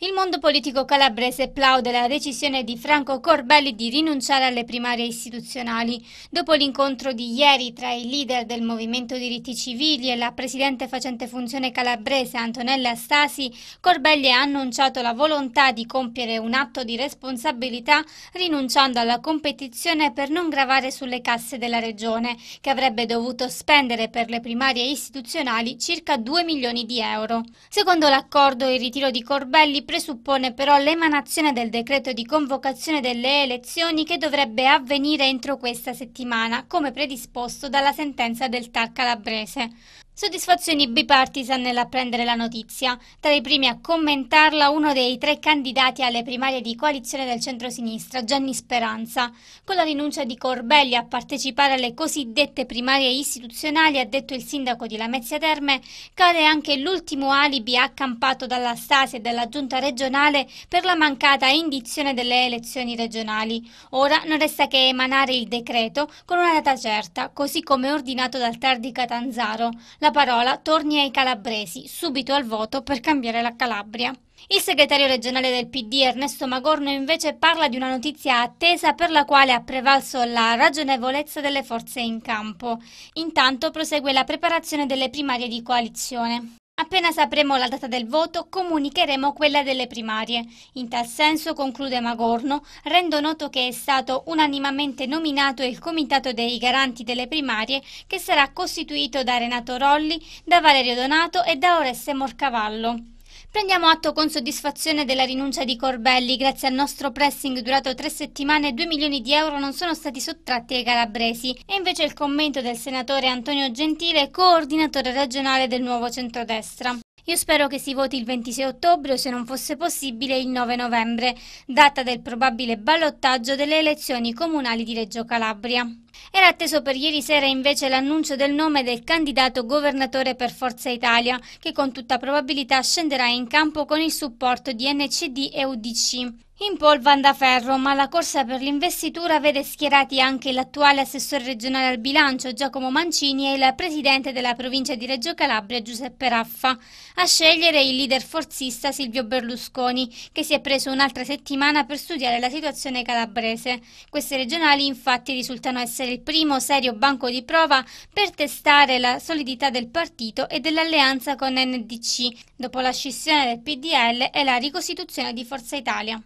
Il mondo politico calabrese plaude la decisione di Franco Corbelli di rinunciare alle primarie istituzionali. Dopo l'incontro di ieri tra i leader del Movimento Diritti Civili e la presidente facente funzione calabrese Antonella Stasi, Corbelli ha annunciato la volontà di compiere un atto di responsabilità rinunciando alla competizione per non gravare sulle casse della regione, che avrebbe dovuto spendere per le primarie istituzionali circa 2 milioni di euro. Secondo l'accordo, il ritiro di Corbelli presuppone però l'emanazione del decreto di convocazione delle elezioni che dovrebbe avvenire entro questa settimana, come predisposto dalla sentenza del TAC calabrese. Soddisfazioni bipartisan nell'apprendere la notizia. Tra i primi a commentarla uno dei tre candidati alle primarie di coalizione del centro-sinistra, Gianni Speranza. Con la rinuncia di Corbelli a partecipare alle cosiddette primarie istituzionali, ha detto il sindaco di Lamezia Terme, cade anche l'ultimo alibi accampato dalla Stasi e dalla giunta regionale per la mancata indizione delle elezioni regionali. Ora non resta che emanare il decreto con una data certa, così come ordinato dal Tardi di Catanzaro. La parola torni ai calabresi, subito al voto per cambiare la Calabria. Il segretario regionale del PD Ernesto Magorno invece parla di una notizia attesa per la quale ha prevalso la ragionevolezza delle forze in campo. Intanto prosegue la preparazione delle primarie di coalizione. Appena sapremo la data del voto, comunicheremo quella delle primarie. In tal senso, conclude Magorno, rendo noto che è stato unanimamente nominato il Comitato dei Garanti delle Primarie, che sarà costituito da Renato Rolli, da Valerio Donato e da Oreste Morcavallo. Prendiamo atto con soddisfazione della rinuncia di Corbelli. Grazie al nostro pressing durato tre settimane 2 milioni di euro non sono stati sottratti ai calabresi. E invece il commento del senatore Antonio Gentile, coordinatore regionale del nuovo centrodestra. Io spero che si voti il 26 ottobre o se non fosse possibile il 9 novembre, data del probabile ballottaggio delle elezioni comunali di Reggio Calabria. Era atteso per ieri sera invece l'annuncio del nome del candidato governatore per Forza Italia, che con tutta probabilità scenderà in campo con il supporto di NCD e UDC. In pole Van da Ferro, ma la corsa per l'investitura vede schierati anche l'attuale assessore regionale al bilancio Giacomo Mancini e il presidente della provincia di Reggio Calabria Giuseppe Raffa. A scegliere il leader forzista Silvio Berlusconi, che si è preso un'altra settimana per studiare la situazione calabrese. Queste regionali infatti risultano essere essere il primo serio banco di prova per testare la solidità del partito e dell'alleanza con NDC, dopo la scissione del PDL e la ricostituzione di Forza Italia.